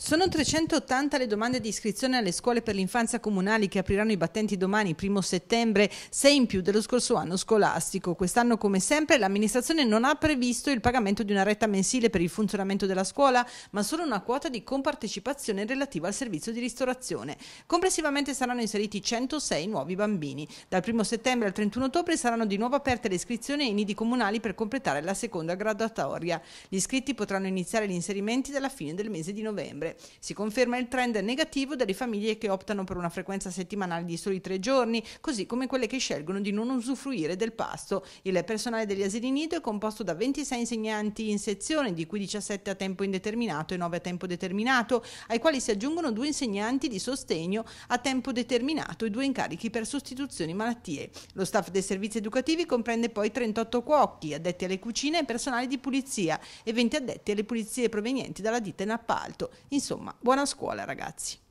Sono 380 le domande di iscrizione alle scuole per l'infanzia comunali che apriranno i battenti domani, primo settembre, 6 in più dello scorso anno scolastico. Quest'anno, come sempre, l'amministrazione non ha previsto il pagamento di una retta mensile per il funzionamento della scuola, ma solo una quota di compartecipazione relativa al servizio di ristorazione. Complessivamente saranno inseriti 106 nuovi bambini. Dal primo settembre al 31 ottobre saranno di nuovo aperte le iscrizioni ai nidi comunali per completare la seconda graduatoria. Gli iscritti potranno iniziare gli inserimenti dalla fine del mese di novembre ore. Si conferma il trend negativo delle famiglie che optano per una frequenza settimanale di soli tre giorni, così come quelle che scelgono di non usufruire del pasto. Il personale degli asili nido è composto da 26 insegnanti in sezione, di cui 17 a tempo indeterminato e 9 a tempo determinato, ai quali si aggiungono due insegnanti di sostegno a tempo determinato e due incarichi per sostituzioni malattie. Lo staff dei servizi educativi comprende poi 38 cuocchi, addetti alle cucine e personale di pulizia e 20 addetti alle pulizie provenienti dalla ditta in appalto. In Insomma, buona scuola ragazzi.